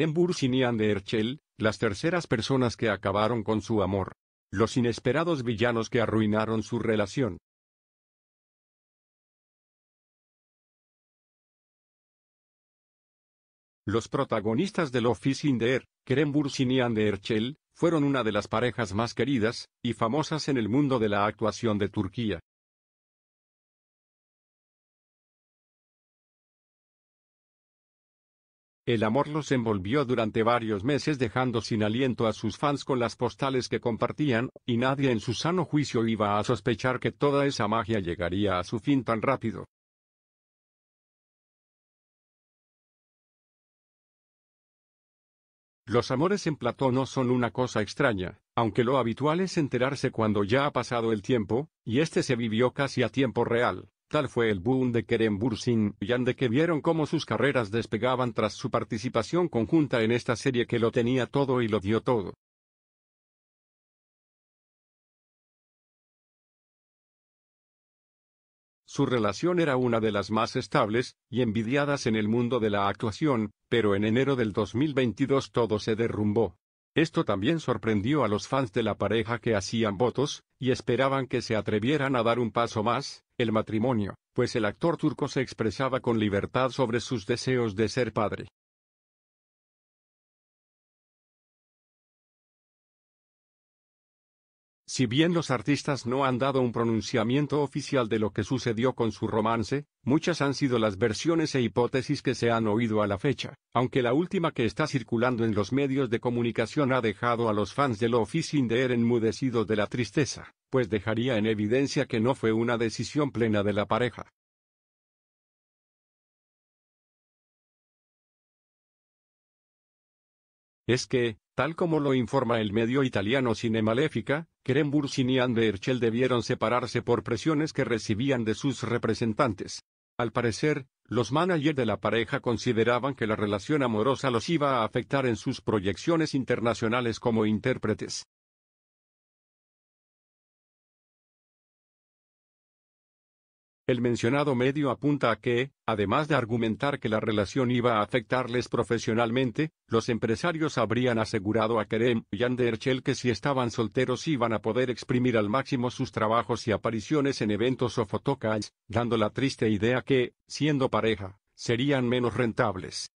Bürsin y Erçel, las terceras personas que acabaron con su amor. Los inesperados villanos que arruinaron su relación. Los protagonistas del Office in the Air, de y Erçel, fueron una de las parejas más queridas y famosas en el mundo de la actuación de Turquía. El amor los envolvió durante varios meses dejando sin aliento a sus fans con las postales que compartían, y nadie en su sano juicio iba a sospechar que toda esa magia llegaría a su fin tan rápido. Los amores en Platón no son una cosa extraña, aunque lo habitual es enterarse cuando ya ha pasado el tiempo, y este se vivió casi a tiempo real, Tal fue el boom de Bursin y Ande que vieron cómo sus carreras despegaban tras su participación conjunta en esta serie que lo tenía todo y lo dio todo. Su relación era una de las más estables y envidiadas en el mundo de la actuación, pero en enero del 2022 todo se derrumbó. Esto también sorprendió a los fans de la pareja que hacían votos, y esperaban que se atrevieran a dar un paso más, el matrimonio, pues el actor turco se expresaba con libertad sobre sus deseos de ser padre. Si bien los artistas no han dado un pronunciamiento oficial de lo que sucedió con su romance, muchas han sido las versiones e hipótesis que se han oído a la fecha, aunque la última que está circulando en los medios de comunicación ha dejado a los fans de Office sin de enmudecidos de la tristeza, pues dejaría en evidencia que no fue una decisión plena de la pareja. Es que, Tal como lo informa el medio italiano Cinemaléfica, Krembursin y Anderchel debieron separarse por presiones que recibían de sus representantes. Al parecer, los managers de la pareja consideraban que la relación amorosa los iba a afectar en sus proyecciones internacionales como intérpretes. El mencionado medio apunta a que, además de argumentar que la relación iba a afectarles profesionalmente, los empresarios habrían asegurado a Kerem y Anderchel que si estaban solteros iban a poder exprimir al máximo sus trabajos y apariciones en eventos o fotocalls, dando la triste idea que, siendo pareja, serían menos rentables.